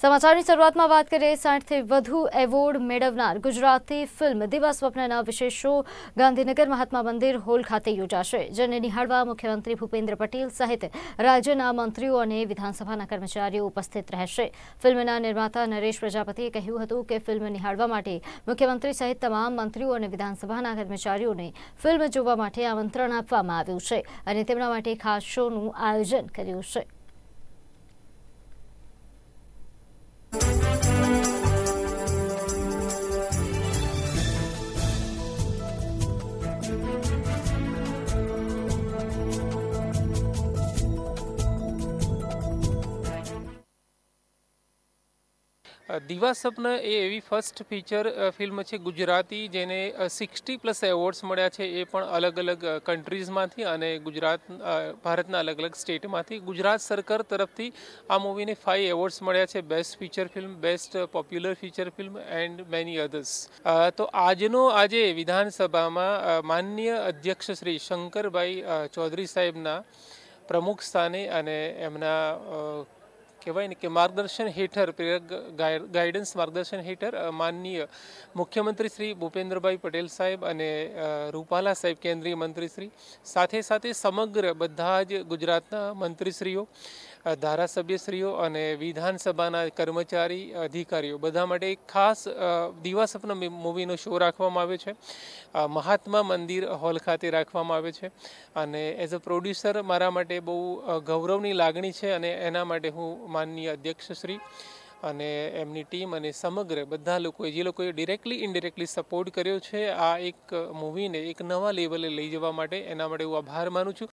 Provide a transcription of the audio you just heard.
સમાચારની શરૂઆતમાં વાત કરીએ સાઠથી વધુ એવોર્ડ મેળવનાર ગુજરાતી ફિલ્મ દિવા સ્વપ્નના વિશેષ શો ગાંધીનગર મહાત્મા મંદિર હોલ ખાતે યોજાશે જેને નિહાળવા મુખ્યમંત્રી ભૂપેન્દ્ર પટેલ સહિત રાજ્યના મંત્રીઓ અને વિધાનસભાના કર્મચારીઓ ઉપસ્થિત રહેશે ફિલ્મના નિર્માતા નરેશ પ્રજાપતિએ કહ્યું હતું કે ફિલ્મ નિહાળવા માટે મુખ્યમંત્રી સહિત તમામ મંત્રીઓ અને વિધાનસભાના કર્મચારીઓને ફિલ્મ જોવા માટે આમંત્રણ આપવામાં આવ્યું છે અને તેમના માટે ખાસ શોનું આયોજન કર્યું છે દીવા સપન એ એવી ફર્સ્ટ ફીચર ફિલ્મ છે ગુજરાતી જેને સિક્સટી પ્લસ એવોર્ડ્સ મળ્યા છે એ પણ અલગ અલગ કન્ટ્રીઝમાંથી અને ગુજરાત ભારતના અલગ અલગ સ્ટેટમાંથી ગુજરાત સરકાર તરફથી આ મૂવીને ફાઇવ એવોર્ડ્સ મળ્યા છે best feature film best popular feature film and many others તો આજનો આજે વિધાનસભામાં માન્ય અધ્યક્ષ શ્રી શંકરભાઈ ચૌધરી સાહેબના પ્રમુખ સ્થાને અને એમના કહેવાય ને કે માર્ગદર્શન હેઠળ પ્રેરક ગાઈડન્સ માર્ગદર્શન હેઠળ માનનીય મુખ્યમંત્રી શ્રી ભૂપેન્દ્રભાઈ પટેલ સાહેબ અને રૂપાલા સાહેબ કેન્દ્રીય મંત્રીશ્રી સાથે સાથે સમગ્ર બધા જ ગુજરાતના મંત્રીશ્રીઓ ધારાસભ્યશ્રીઓ અને વિધાનસભાના કર્મચારી અધિકારીઓ બધા માટે એક ખાસ દીવા સપના મૂવીનો શો રાખવામાં આવ્યો છે મહાત્મા મંદિર હોલ ખાતે રાખવામાં આવે છે અને એઝ અ પ્રોડ્યુસર મારા માટે બહુ ગૌરવની લાગણી છે અને એના માટે હું માનનીય અધ્યક્ષશ્રી અને એમની ટીમ અને સમગ્ર બધા લોકોએ જે લોકોએ ડિરેક્ટલી ઇનડિરેક્ટલી સપોર્ટ કર્યો છે આ એક મૂવીને એક નવા લેવલે લઈ જવા માટે એના માટે હું આભાર માનું છું